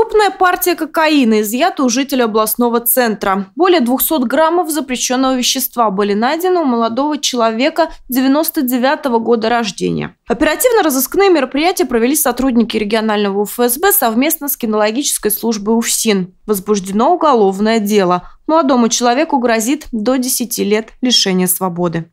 Крупная партия кокаина изъята у жителя областного центра. Более 200 граммов запрещенного вещества были найдены у молодого человека 99 -го года рождения. Оперативно-розыскные мероприятия провели сотрудники регионального ФСБ совместно с кинологической службой УФСИН. Возбуждено уголовное дело. Молодому человеку грозит до 10 лет лишения свободы.